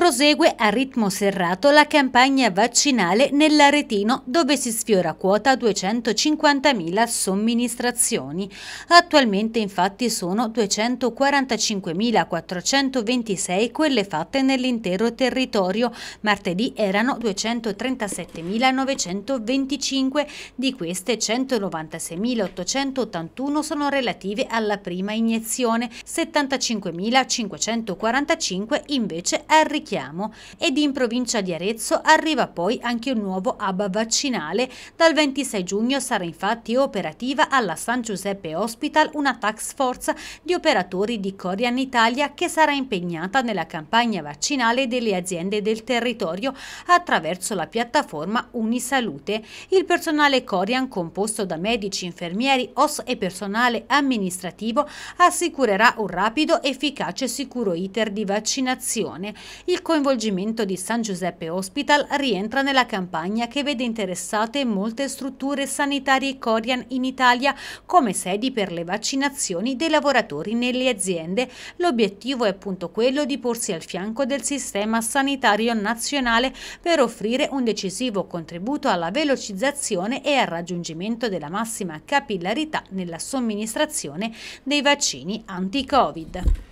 prosegue a ritmo serrato la campagna vaccinale nell'Aretino dove si sfiora quota 250.000 somministrazioni. Attualmente infatti sono 245.426 quelle fatte nell'intero territorio. Martedì erano 237.925, di queste 196.881 sono relative alla prima iniezione, 75.545 invece al richiesto richiamo ed in provincia di Arezzo arriva poi anche un nuovo hub vaccinale. Dal 26 giugno sarà infatti operativa alla San Giuseppe Hospital una tax force di operatori di Corian Italia che sarà impegnata nella campagna vaccinale delle aziende del territorio attraverso la piattaforma Unisalute. Il personale Corian composto da medici, infermieri, OS e personale amministrativo assicurerà un rapido, efficace e sicuro iter di vaccinazione. Il coinvolgimento di San Giuseppe Hospital rientra nella campagna che vede interessate molte strutture sanitarie Corian in Italia come sedi per le vaccinazioni dei lavoratori nelle aziende. L'obiettivo è appunto quello di porsi al fianco del sistema sanitario nazionale per offrire un decisivo contributo alla velocizzazione e al raggiungimento della massima capillarità nella somministrazione dei vaccini anti-Covid.